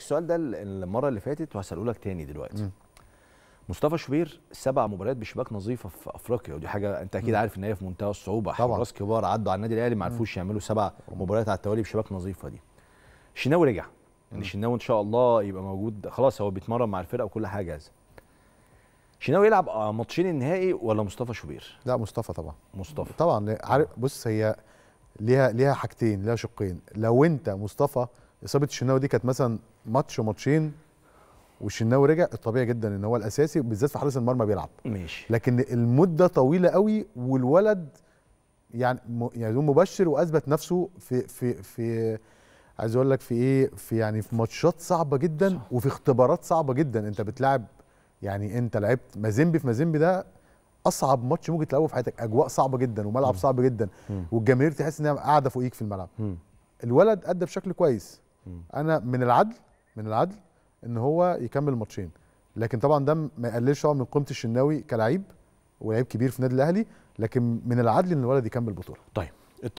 سالتك السؤال ده المره اللي فاتت وهساله لك تاني دلوقتي م. مصطفى شوبير سبع مباريات بشباك نظيفه في افريقيا ودي حاجه انت اكيد عارف ان هي في منتهى الصعوبه طبعا حراس كبار عدوا على النادي الاهلي ما عرفوش يعملوا سبع مباريات على التوالي بشباك نظيفه دي الشناوي رجع يعني الشناوي ان شاء الله يبقى موجود خلاص هو بيتمرن مع الفرقه وكل حاجه جاهزه شناوي يلعب آه، ماتشين النهائي ولا مصطفى شوبير لا مصطفى طبعا مصطفى طبعا عارف بص هي ليها ليها حاجتين ليها شقين لو انت مصطفى اصابه الشناوي دي كانت مثلا ماتش ماتشين والشناوي رجع الطبيعي جدا ان هو الاساسي بالذات في حارس المرمى بيلعب ماشي لكن المده طويله قوي والولد يعني يعني مبشر واثبت نفسه في في في عايز اقول لك في ايه في يعني في ماتشات صعبه جدا صح. وفي اختبارات صعبه جدا انت بتلعب يعني انت لعبت مازيمبي في مازيمبي ده اصعب ماتش ممكن تلعبه في حياتك اجواء صعبه جدا وملعب م. صعب جدا والجماهير تحس انها قاعده فوقيك في الملعب م. الولد ادى بشكل كويس انا من العدل من العدل ان هو يكمل ماتشين لكن طبعا ده ما يقللش اه من قيمه الشناوي كلاعب ولاعيب كبير في النادي الاهلي لكن من العدل ان الولد يكمل بطوله طيب